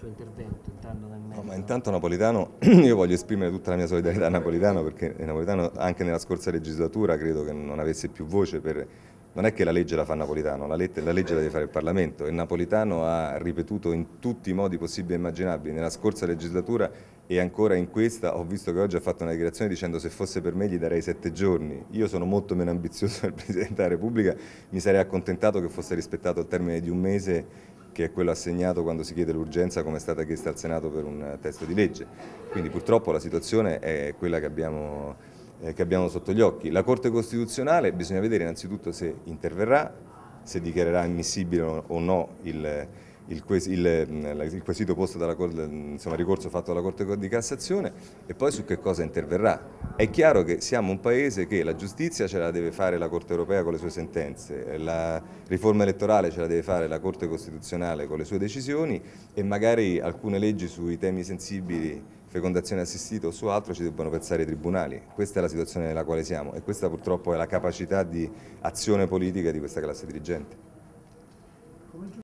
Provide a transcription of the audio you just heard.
suo intervento entrando nel merito. No, ma intanto Napolitano, io voglio esprimere tutta la mia solidarietà a Napolitano perché Napolitano anche nella scorsa legislatura credo che non avesse più voce per... Non è che la legge la fa Napolitano, la, legge la deve fare il Parlamento e Napolitano ha ripetuto in tutti i modi possibili e immaginabili nella scorsa legislatura e ancora in questa ho visto che oggi ha fatto una dichiarazione dicendo se fosse per me gli darei sette giorni. Io sono molto meno ambizioso del Presidente della Repubblica, mi sarei accontentato che fosse rispettato il termine di un mese che è quello assegnato quando si chiede l'urgenza come è stata chiesta al Senato per un eh, testo di legge. Quindi purtroppo la situazione è quella che abbiamo, eh, che abbiamo sotto gli occhi. La Corte Costituzionale bisogna vedere innanzitutto se interverrà, se dichiarerà ammissibile o no il il, quesito posto dalla Corte, insomma, ricorso fatto dalla Corte di Cassazione e poi su che cosa interverrà. È chiaro che siamo un paese che la giustizia ce la deve fare la Corte europea con le sue sentenze, la riforma elettorale ce la deve fare la Corte costituzionale con le sue decisioni e magari alcune leggi sui temi sensibili fecondazione assistita o su altro ci debbano pensare i tribunali. Questa è la situazione nella quale siamo e questa purtroppo è la capacità di azione politica di questa classe dirigente.